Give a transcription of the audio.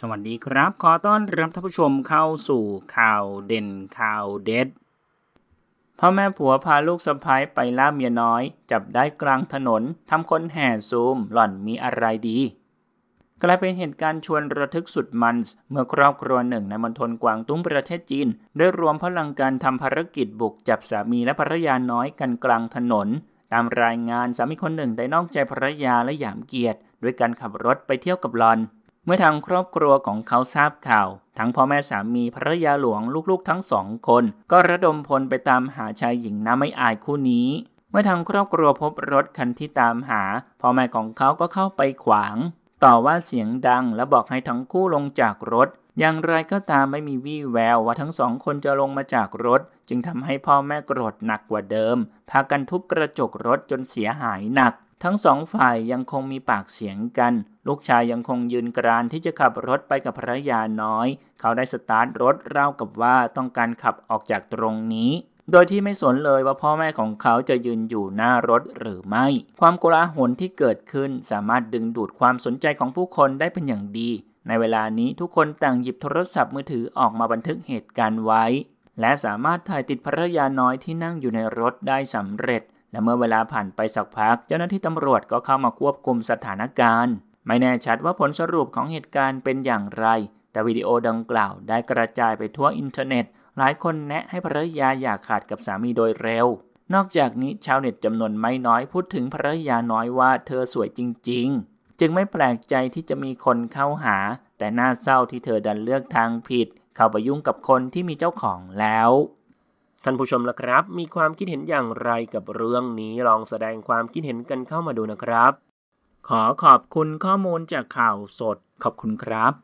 สวัสดีครับ ขอต้อนรับท่านผู้ชมเข้าสู่ข่าวเด่นข่าวเด็ด พ่อแม่ผัวพาลูกสะพ้ายไปล่าเมียน้อย จับได้กลางถนนทำคนแห่ซูมหล่อนมีอะไรดี กลายเป็นเหตุการณ์ชวนระทึกสุดมันเมื่อครอบครัวหนึ่งในมณฑลกวางตุ้งประเทศจีนได้รวมพลังการทำภารกิจบุกจับสามีและภรรยาน้อยกันกลางถนน ตามรายงานสามีคนหนึ่งได้นอกใจภรรยาและหยามเกียรติ ด้วยการขับรถไปเที่ยวกับหลอนเมื่อทางครอบครัวของเขาทราบข่าว ทั้งพ่อแม่สามี ภรรยาหลวง ลูกๆทั้งสองคน ก็ระดมพลไปตามหาชายหญิงน้าไม่อายคู่นี้ เมื่อทางครอบครัวพบรถคันที่ตามหา พ่อแม่ของเขาก็เข้าไปขวาง ต่อว่าเสียงดังและบอกให้ทั้งคู่ลงจากรถ อย่างไรก็ตามไม่มีวี่แววว่าทั้งสองคนจะลงมาจากรถ จึงทำให้พ่อแม่โกรธหนักกว่าเดิม พากันทุบกระจกรถจนเสียหายหนักทั้งสองฝ่ายยังคงมีปากเสียงกัน ลูกชายยังคงยืนกรานที่จะขับรถไปกับภรรยาน้อย เขาได้สตาร์ทรถเล่ากับว่าต้องการขับออกจากตรงนี้ โดยที่ไม่สนเลยว่าพ่อแม่ของเขาจะยืนอยู่หน้ารถหรือไม่ ความโกลาหลที่เกิดขึ้นสามารถดึงดูดความสนใจของผู้คนได้เป็นอย่างดี ในเวลานี้ทุกคนต่างหยิบโทรศัพท์มือถือออกมาบันทึกเหตุการณ์ไว้ และสามารถถ่ายติดภรรยาน้อยที่นั่งอยู่ในรถได้สำเร็จและเมื่อเวลาผ่านไปสักพัก เจ้าหน้าที่ตำรวจก็เข้ามาควบคุมสถานการณ์ ไม่แน่ชัดว่าผลสรุปของเหตุการณ์เป็นอย่างไร แต่วิดีโอดังกล่าวได้กระจายไปทั่วอินเทอร์เน็ต หลายคนแนะให้ภรรยาอย่าขาดกับสามีโดยเร็ว นอกจากนี้ชาวเน็ตจำนวนไม่น้อย พูดถึงภรรยาน้อยว่าเธอสวยจริง ๆ จึงไม่แปลกใจที่จะมีคนเข้าหาแต่น่าเศร้าที่เธอดันเลือกทางผิด เข้าไปยุ่งกับคนที่มีเจ้าของแล้วท่านผู้ชมล่ะครับ มีความคิดเห็นอย่างไรกับเรื่องนี้ลองแสดงความคิดเห็นกันเข้ามาดูนะครับ ขอขอบคุณข้อมูลจากข่าวสด ขอบคุณครับ